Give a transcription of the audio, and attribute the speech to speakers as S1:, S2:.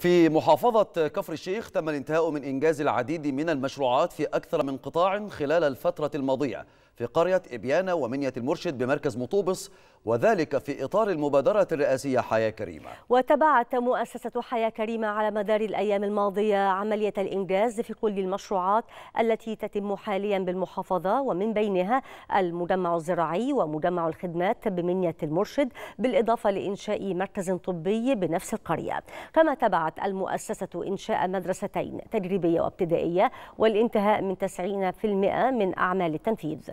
S1: في محافظة كفر الشيخ تم الانتهاء من إنجاز العديد من المشروعات في أكثر من قطاع خلال الفترة الماضية في قرية إبيانة ومنية المرشد بمركز مطوبس وذلك في إطار المبادرة الرئاسية حياة كريمة
S2: وتبعت مؤسسة حياة كريمة على مدار الأيام الماضية عملية الإنجاز في كل المشروعات التي تتم حاليا بالمحافظة ومن بينها المجمع الزراعي ومجمع الخدمات بمنية المرشد بالإضافة لإنشاء مركز طبي بنفس القرية كما تبعت استطاعت المؤسسة إنشاء مدرستين تجريبية وابتدائية والانتهاء من 90% من أعمال التنفيذ